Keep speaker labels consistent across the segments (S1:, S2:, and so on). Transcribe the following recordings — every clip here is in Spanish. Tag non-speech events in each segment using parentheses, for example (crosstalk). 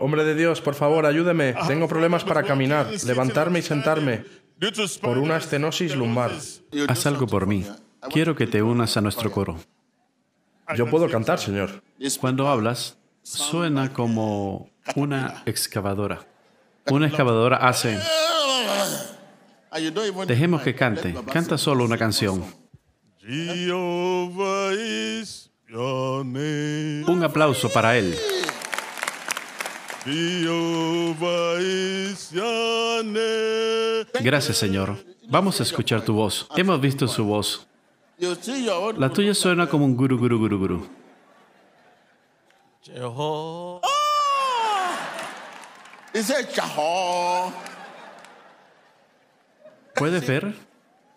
S1: Hombre de Dios, por favor, ayúdeme. Ah, Tengo problemas para caminar, levantarme y sentarme por una estenosis lumbar. Haz algo por mí. Quiero que te unas a nuestro coro. Yo puedo cantar, Señor. Cuando hablas, suena como una excavadora. Una excavadora hace... Dejemos que cante. Canta solo una canción.
S2: Un
S1: aplauso para él. Gracias, Señor. Vamos a escuchar tu voz. Hemos visto su voz.
S2: La tuya suena
S1: como un guru, guru, guru, guru. ¿Puedes ver?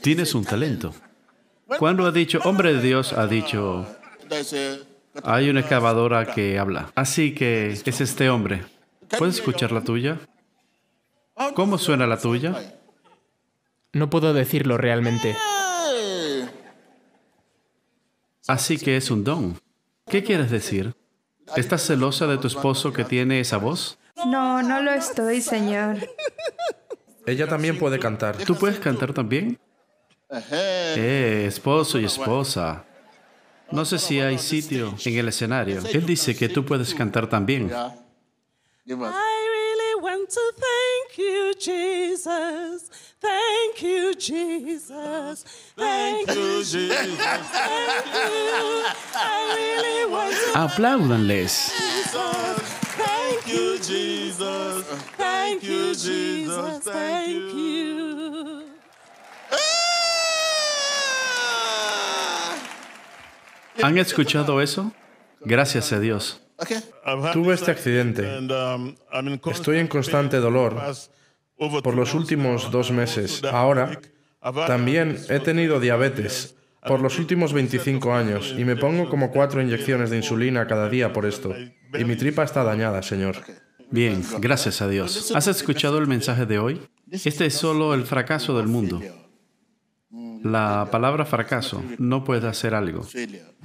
S1: Tienes un talento. Cuando ha dicho hombre de Dios, ha dicho hay una excavadora que habla. Así que es este hombre. ¿Puedes escuchar la tuya? ¿Cómo suena la tuya? No puedo decirlo realmente. Así que es un don. ¿Qué quieres decir? ¿Estás celosa de tu esposo que tiene esa voz?
S2: No, no lo estoy, señor.
S1: Ella también puede cantar. ¿Tú puedes cantar también? Eh, esposo y esposa. No sé si hay sitio en el escenario. Él dice que tú puedes cantar también. I really want to thank you, Jesus. Thank you, Jesus. Thank you, Jesus. I
S3: really want to Thank you,
S2: Jesus. Thank you, Jesus. Thank you. Jesus. Thank you. ¿Han escuchado
S1: eso? Gracias a Dios. Tuve este accidente. Estoy en constante dolor por los últimos dos meses. Ahora también he tenido diabetes por los últimos 25 años y me pongo como cuatro inyecciones de insulina cada día por esto. Y mi tripa está dañada, Señor. Bien, gracias a Dios. ¿Has escuchado el mensaje de hoy? Este es solo el fracaso del mundo. La palabra fracaso no puede hacer algo.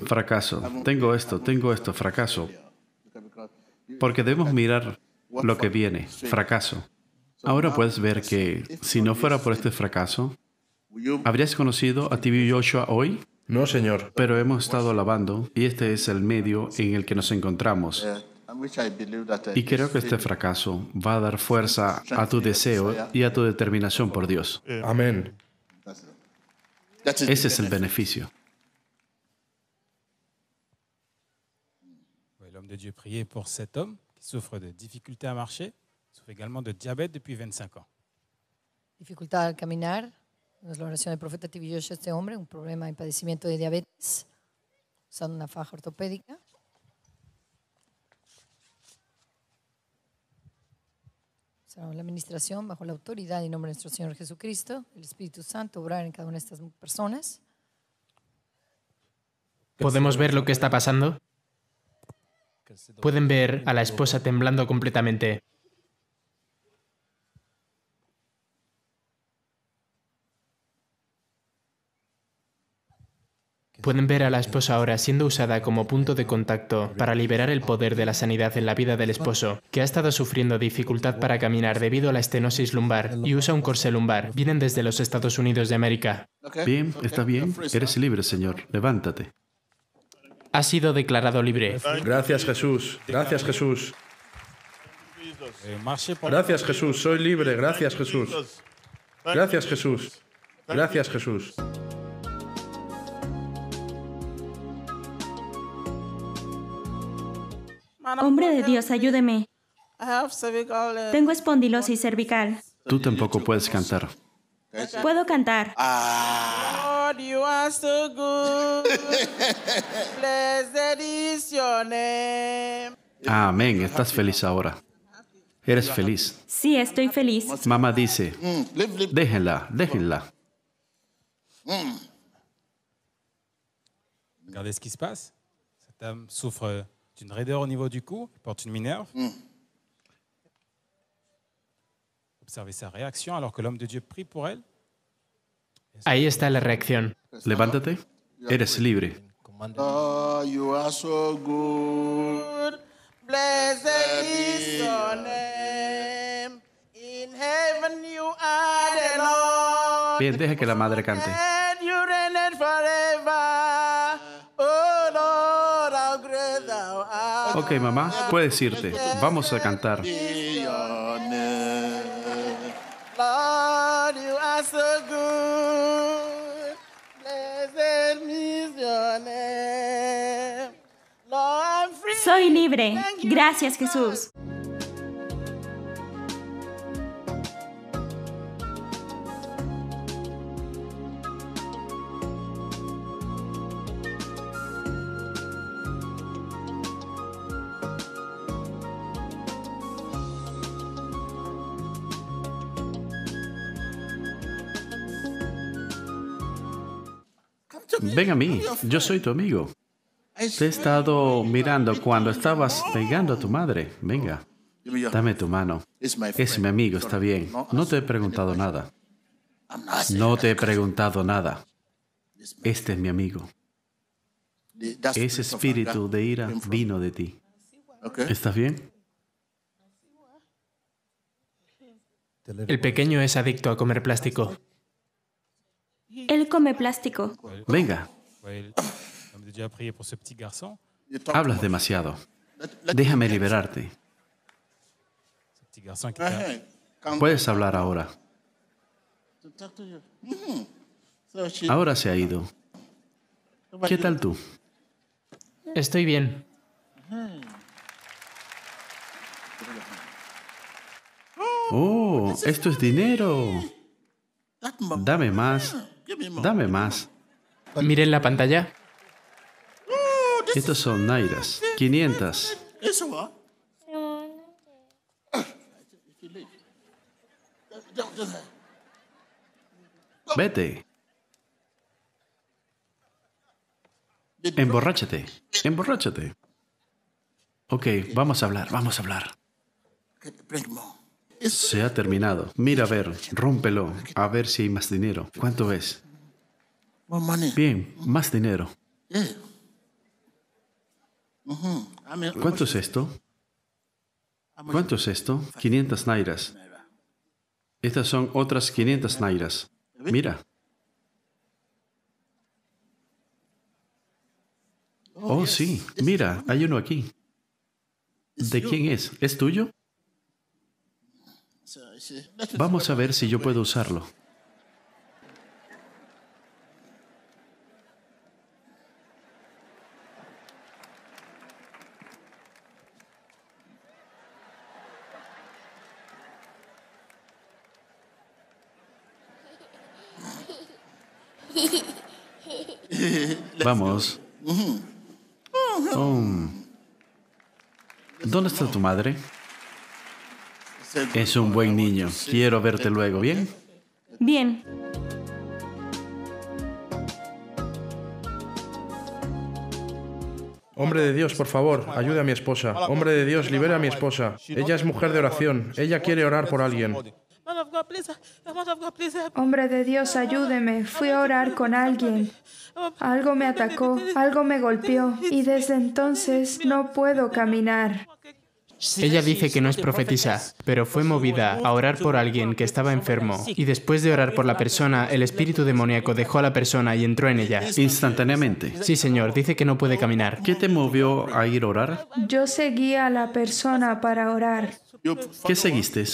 S1: Fracaso. Tengo esto, tengo esto, fracaso. Porque debemos mirar lo que viene, fracaso. Ahora puedes ver que si no fuera por este fracaso, ¿habrías conocido a TV Joshua hoy? No, señor. Pero hemos estado alabando y este es el medio en el que nos encontramos.
S3: Y creo que este
S1: fracaso va a dar fuerza a tu deseo y a tu determinación por Dios. Amén. Ese es el beneficio. El hombre de Dios prié por cet homme qui souffre de difficultés à marcher, souffre également de diabète depuis 25 ans.
S2: Dificultad al caminar, es la oración del profeta Tibilloso este hombre, un problema de padecimiento de diabetes, usando una faja ortopédica. la administración bajo la autoridad y nombre de nuestro Señor Jesucristo, el Espíritu Santo, obrar en cada una de estas personas.
S3: ¿Podemos ver lo que está pasando?
S2: Pueden ver a la esposa
S3: temblando completamente. pueden ver a la esposa ahora siendo usada como punto de contacto para liberar el poder de la sanidad en la vida del esposo, que ha estado sufriendo dificultad para caminar debido a la estenosis lumbar y usa un corsé lumbar. Vienen desde los Estados Unidos de América.
S1: Bien, está bien. Eres libre, Señor. Levántate. Ha sido declarado libre. Gracias, Jesús. Gracias, Jesús. Gracias, Jesús. Soy libre. Gracias, Jesús. Gracias, Jesús. Gracias, Jesús.
S2: Hombre de Dios, ayúdeme. Tengo espondilosis cervical.
S1: Tú tampoco puedes cantar.
S2: Puedo cantar. Ah. (laughs)
S1: Amén, estás feliz ahora. Eres feliz.
S2: Sí, estoy feliz.
S1: Mamá dice, mm, déjenla, déjenla. Mm. ce C'est une raideur au niveau du cou, elle porte une minerve. Mm. Observez sa réaction alors que l'homme de Dieu prie pour elle.
S3: Ahí está la reacción. Levántate, eres libre. Oh,
S1: Bien, deja que la madre cante. Ok, mamá, puedes irte. Vamos a cantar.
S2: Soy libre. Gracias, Jesús.
S1: Ven a mí, yo soy tu amigo. Te he estado mirando cuando estabas pegando a tu madre. Venga, dame tu mano.
S2: Es mi amigo, está bien.
S1: No te he preguntado nada. No te he preguntado nada. Este es mi amigo.
S3: Ese espíritu de ira
S1: vino de ti. ¿Estás bien?
S3: El pequeño es adicto a comer plástico.
S2: Él come plástico. Venga.
S1: Hablas demasiado. Déjame liberarte. Puedes hablar ahora. Ahora se ha ido. ¿Qué tal tú? Estoy bien. Oh, esto es dinero. Dame más. Dame más. Miren la pantalla. Oh, Estos son Nairas. 500. Vete. Emborráchate. Emborráchate. Ok, vamos a hablar, vamos a hablar. Se ha terminado. Mira a ver, rómpelo, a ver si hay más dinero. ¿Cuánto es? Bien, más dinero.
S2: Mm-hmm. ¿Cuánto es
S1: esto? ¿Cuánto es esto? 500 nairas. Estas son otras 500 nairas. Mira. Oh, oh sí. Mira, hay uno aquí. ¿De quién es? ¿Es tuyo?
S3: Vamos a ver si yo
S1: puedo usarlo. Vamos. Oh. ¿Dónde está tu madre? Es un buen niño. Quiero verte luego, ¿bien? Bien. Hombre de Dios, por favor, ayude a mi esposa. Hombre de Dios, libera a mi esposa. Ella es mujer de oración. Ella quiere orar por alguien.
S2: Hombre de Dios, ayúdeme. Fui a orar con alguien. Algo me atacó, algo me golpeó y desde entonces no puedo caminar.
S3: Ella dice que no es profetisa, pero fue movida a orar por alguien que estaba enfermo, y después de orar por la persona, el espíritu demoníaco dejó a la persona y entró en ella. Instantáneamente. Sí, señor, dice que no puede
S1: caminar. ¿Qué te movió a ir a orar?
S2: Yo seguí a la persona para orar. ¿Qué seguiste?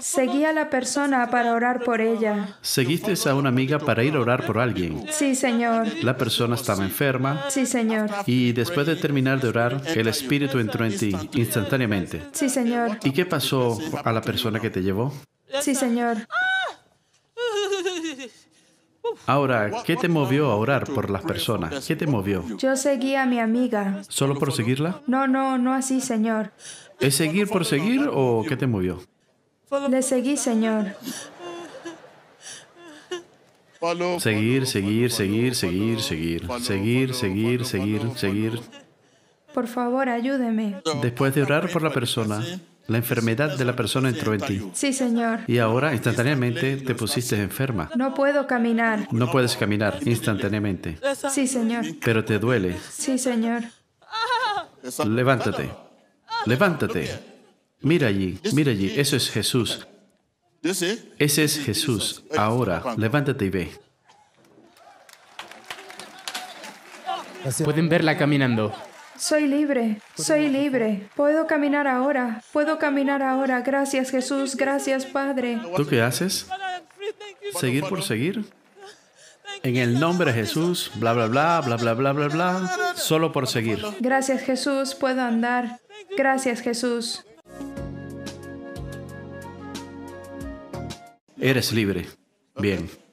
S2: Seguí a la persona para orar por ella.
S1: ¿Seguiste a una amiga para ir a orar por alguien?
S2: Sí, Señor.
S1: La persona estaba enferma. Sí, Señor. Y después de terminar de orar, el Espíritu entró en ti instantáneamente.
S2: Sí, Señor.
S1: ¿Y qué pasó a la persona que te llevó? Sí, Señor. Ahora, ¿qué te movió a orar por las personas? ¿Qué te movió?
S2: Yo seguí a mi amiga.
S1: ¿Solo por seguirla?
S2: No, no, no así, Señor.
S1: ¿Es seguir por seguir o qué te movió?
S2: Le seguí, Señor.
S1: Seguir, seguir, seguir, seguir, seguir, seguir, seguir, seguir, seguir.
S2: Por favor, ayúdeme.
S1: Después de orar por la persona, la enfermedad de la persona entró en ti.
S2: Sí, Señor.
S1: Y ahora instantáneamente te pusiste enferma.
S2: No puedo caminar.
S1: No puedes caminar instantáneamente. Sí, Señor. Pero te duele.
S2: Sí, Señor.
S1: Levántate. Levántate. Mira allí, mira allí, eso es Jesús. Ese es Jesús. Ahora, levántate y ve. Pueden verla caminando.
S2: Soy libre, soy libre. Puedo caminar ahora, puedo caminar ahora. Gracias Jesús, gracias Padre.
S1: ¿Tú qué haces? ¿Seguir por seguir? En el nombre de Jesús, bla, bla, bla, bla, bla, bla, bla, bla, solo por seguir.
S2: Gracias Jesús, puedo andar. Gracias Jesús.
S1: Eres libre. Bien.